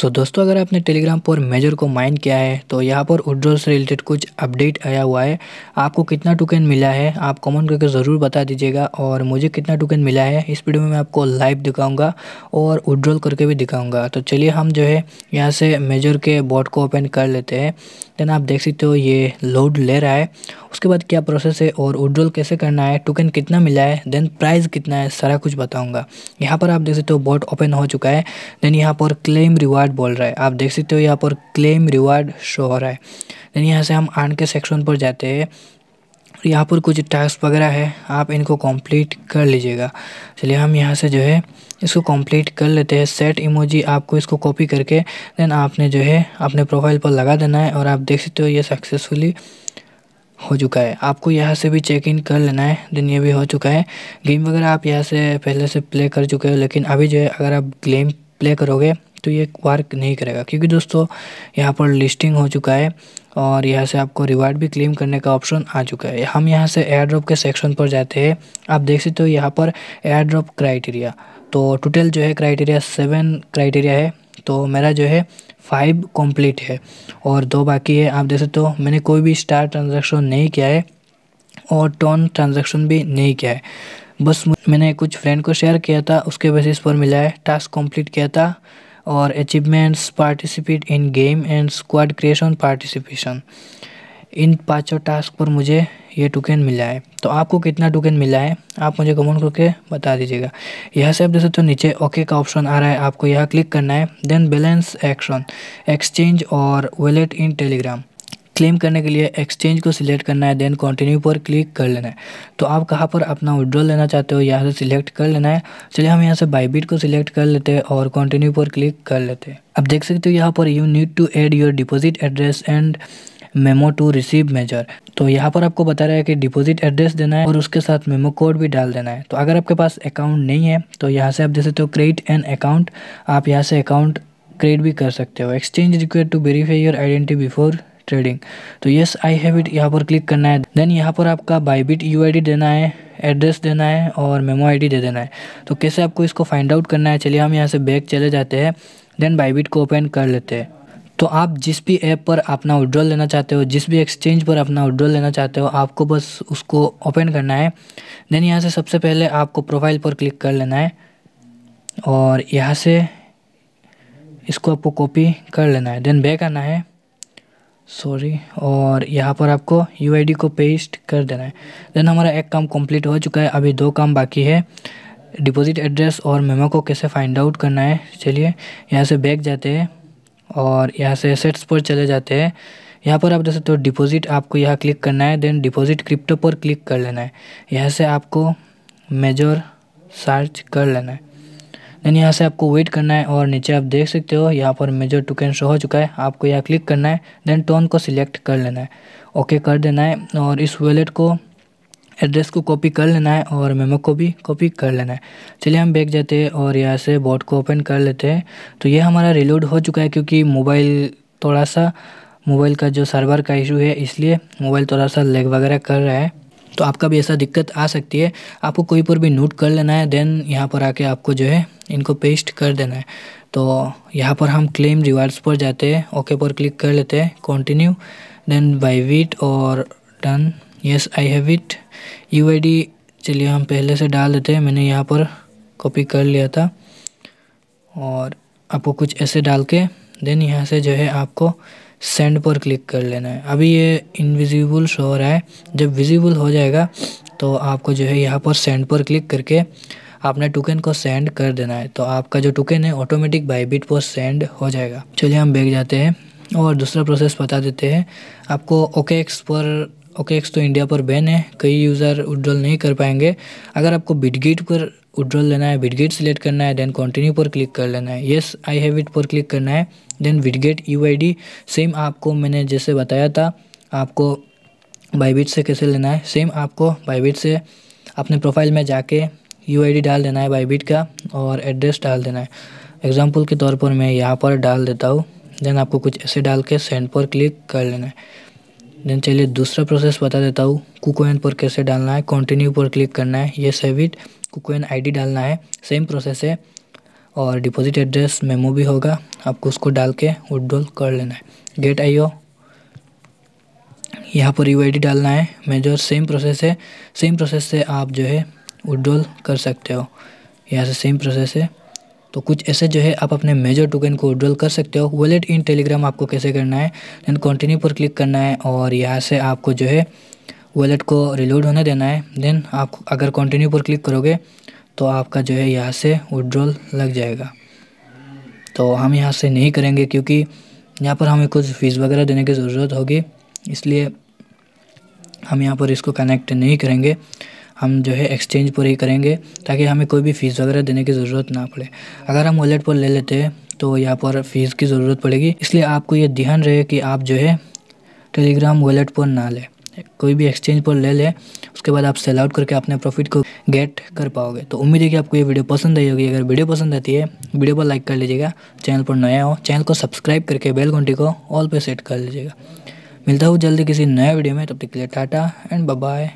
सो so, दोस्तों अगर आपने टेलीग्राम पर मेजर को माइन किया है तो यहाँ पर उड्रोल से रिलेटेड कुछ अपडेट आया हुआ है आपको कितना टोकन मिला है आप कमेंट करके ज़रूर बता दीजिएगा और मुझे कितना टोकन मिला है इस वीडियो में मैं आपको लाइव दिखाऊंगा और उड्रोल करके भी दिखाऊंगा तो चलिए हम जो है यहाँ से मेजर के बोर्ड को ओपन कर लेते हैं देन आप देख सकते हो ये लोड ले रहा है उसके बाद क्या प्रोसेस है और उड्रोल कैसे करना है टोकन कितना मिला है देन प्राइस कितना है सारा कुछ बताऊंगा यहाँ पर आप देख सकते हो बॉट ओपन हो चुका है देन यहाँ पर क्लेम रिवार्ड बोल रहा है आप देख सकते हो यहाँ पर क्लेम रिवार्ड शो हो रहा है देन यहाँ से हम आन के सेक्शन पर जाते हैं यहाँ पर कुछ टास्क वगैरह है आप इनको कंप्लीट कर लीजिएगा चलिए हम यहाँ से जो है इसको कंप्लीट कर लेते हैं सेट इमोजी आपको इसको कॉपी करके देन आपने जो है अपने प्रोफाइल पर लगा देना है और आप देख सकते हो ये सक्सेसफुली हो चुका है आपको यहाँ से भी चेक इन कर लेना है देन ये भी हो चुका है गेम वगैरह आप यहाँ से पहले से प्ले कर चुके हो लेकिन अभी जो है अगर आप गेम प्ले करोगे तो ये वर्क नहीं करेगा क्योंकि दोस्तों यहाँ पर लिस्टिंग हो चुका है और यहाँ से आपको रिवार्ड भी क्लेम करने का ऑप्शन आ चुका है हम यहाँ से एयर ड्रॉप के सेक्शन पर जाते हैं आप देख सकते हो यहाँ पर एयर ड्रॉप क्राइटेरिया तो टोटल जो है क्राइटेरिया सेवन क्राइटेरिया है तो मेरा जो है फाइव कंप्लीट है और दो बाकी है आप देख सकते हो मैंने कोई भी स्टार ट्रांजेक्शन नहीं किया है और टॉन ट्रांजेक्शन भी नहीं किया है बस मैंने कुछ फ्रेंड को शेयर किया था उसके बेसिस पर मिला है टास्क कम्प्लीट किया था और achievements participate in game and squad creation participation in पांचों टास्क पर मुझे ये टोकन मिला है तो आपको कितना टोकन मिला है आप मुझे कमेंट करके बता दीजिएगा यह से आप देख सकते हो नीचे ओके का ऑप्शन आ रहा है आपको यहाँ क्लिक करना है देन बैलेंस एक्शन एक्सचेंज और वॉलेट इन टेलीग्राम क्लेम करने के लिए एक्सचेंज को सिलेक्ट करना है देन कंटिन्यू पर क्लिक कर लेना है तो आप कहाँ पर अपना विड्रॉ लेना चाहते हो यहाँ से सिलेक्ट कर लेना है चलिए हम यहाँ से बाईबिट को सिलेक्ट कर लेते हैं और कंटिन्यू पर क्लिक कर लेते हैं अब देख सकते हो यहाँ पर you need to add your deposit address and memo to receive major तो यहाँ पर आपको बता रहा है कि डिपॉजिट एड्रेस देना है और उसके साथ मेमो कोड भी डाल देना है तो अगर आपके पास अकाउंट नहीं है तो यहाँ से आप देख सकते हो क्रिएट एन अकाउंट आप यहाँ से अकाउंट क्रिएट भी कर सकते हो exchange require to verify your identity before trading तो यस आई हैव इट यहाँ पर क्लिक करना है देन यहाँ पर आपका बाईबिट यू देना है एड्रेस देना है और मेमो आईडी दे देना है तो कैसे आपको इसको फाइंड आउट करना है चलिए हम यहाँ से बैग चले जाते हैं देन बाईबिट को ओपन कर लेते हैं तो आप जिस भी ऐप पर अपना विड्रॉल लेना चाहते हो जिस भी एक्सचेंज पर अपना विड्रॉल लेना चाहते हो आपको बस उसको ओपन करना है देन यहाँ से सबसे पहले आपको प्रोफाइल पर क्लिक कर लेना है और यहाँ से इसको आपको कॉपी कर लेना है देन बैक आना है सॉरी और यहाँ पर आपको यू को पेस्ट कर देना है देन हमारा एक काम कंप्लीट हो चुका है अभी दो काम बाकी है डिपॉजिट एड्रेस और मेमो को कैसे फाइंड आउट करना है चलिए यहाँ से बैग जाते हैं और यहाँ से एसेट्स पर चले जाते हैं यहाँ पर आप देख सकते हो डिपॉजिट आपको यहाँ क्लिक करना है देन डिपॉजिट क्रिप्टो पर क्लिक कर लेना है यहाँ से आपको मेजर सर्च कर लेना है देन यहाँ से आपको वेट करना है और नीचे आप देख सकते हो यहाँ पर मेजर टोकन शो हो चुका है आपको यहाँ क्लिक करना है देन टोन को सिलेक्ट कर लेना है ओके कर देना है और इस वॉलेट को एड्रेस को कॉपी कर लेना है और मेमो को भी कॉपी कर लेना है चलिए हम बैग जाते हैं और यहाँ से बोर्ड को ओपन कर लेते हैं तो ये हमारा रिलोड हो चुका है क्योंकि मोबाइल थोड़ा सा मोबाइल का जो सर्वर का इशू है इसलिए मोबाइल थोड़ा सा लेग वगैरह कर रहा है तो आपका भी ऐसा दिक्कत आ सकती है आपको कोई पर भी नोट कर लेना है देन यहाँ पर आके आपको जो है इनको पेस्ट कर देना है तो यहाँ पर हम क्लेम रिवार्ड्स पर जाते हैं ओके पर क्लिक कर लेते हैं कंटिन्यू देन बाई विट और done yes I have it you चलिए हम पहले से डाल देते हैं मैंने यहाँ पर कॉपी कर लिया था और आपको कुछ ऐसे डाल के देन यहाँ से जो है आपको सेंड पर क्लिक कर लेना है अभी ये इनविजिबल शो रहा है जब विजिबल हो जाएगा तो आपको जो है यहाँ पर सेंड पर क्लिक करके आपने टोकन को सेंड कर देना है तो आपका जो टोकन है ऑटोमेटिक बाई बिट पर सेंड हो जाएगा चलिए हम बैग जाते हैं और दूसरा प्रोसेस बता देते हैं आपको एक्स पर एक्स तो इंडिया पर बैन है कई यूज़र उड्रॉल नहीं कर पाएंगे अगर आपको बिटगेट पर उड्रॉल लेना है बिटगेट सेलेक्ट करना है देन कंटिन्यू पर क्लिक कर लेना है येस आई हैव इट पर क्लिक करना है देन बिटगेट यू सेम आपको मैंने जैसे बताया था आपको बाईबिट से कैसे लेना है सेम आपको बाईबिट से अपने प्रोफाइल में जाके डी डाल देना है बाईबिट का और एड्रेस डाल देना है एग्जाम्पल के तौर पर मैं यहाँ पर डाल देता हूँ देन आपको कुछ ऐसे डाल के सेंड पर क्लिक कर लेना है देन चलिए दूसरा प्रोसेस बता देता हूँ कुकोइन पर कैसे डालना है कंटिन्यू पर क्लिक करना है ये सेविट कुकोन कुकोइन आईडी डालना है सेम प्रोसेस है और डिपॉजिट एड्रेस मेमो भी होगा आपको उसको डाल के उड्रोल कर लेना है गेट आईओ यहाँ पर यू डालना है मेजर सेम प्रोसेस है सेम प्रोसेस से आप जो है विड्रॉल कर सकते हो यहाँ से सेम प्रोसेस है तो कुछ ऐसे जो है आप अपने मेजर टोकन को विड्रॉल कर सकते हो वॉलेट इन टेलीग्राम आपको कैसे करना है देन कंटिन्यू पर क्लिक करना है और यहाँ से आपको जो है वॉलेट को रिलोड होने देना है देन आप अगर कंटिन्यू पर क्लिक करोगे तो आपका जो है यहाँ से विड्रॉल लग जाएगा तो हम यहाँ से नहीं करेंगे क्योंकि यहाँ पर हमें कुछ फीस वगैरह देने की ज़रूरत होगी इसलिए हम यहाँ पर इसको कनेक्ट नहीं करेंगे हम जो है एक्सचेंज पूरी करेंगे ताकि हमें कोई भी फ़ीस वगैरह देने की ज़रूरत ना पड़े अगर हम वॉलेट पर ले लेते हैं तो यहाँ पर फ़ीस की ज़रूरत पड़ेगी इसलिए आपको ये ध्यान रहे कि आप जो है टेलीग्राम वॉलेट पर ना लें कोई भी एक्सचेंज पर ले लें उसके बाद आप सेल आउट करके अपने प्रॉफिट को गेट कर पाओगे तो उम्मीद है कि आपको ये वीडियो पसंद आई होगी अगर वीडियो पसंद आती है वीडियो पर लाइक कर लीजिएगा चैनल पर नया हो चैनल को सब्सक्राइब करके बेल घंटी को ऑल पे सेट कर लीजिएगा मिलता हूँ जल्दी किसी नए वीडियो में तब तक के लिए टाटा एंड बाय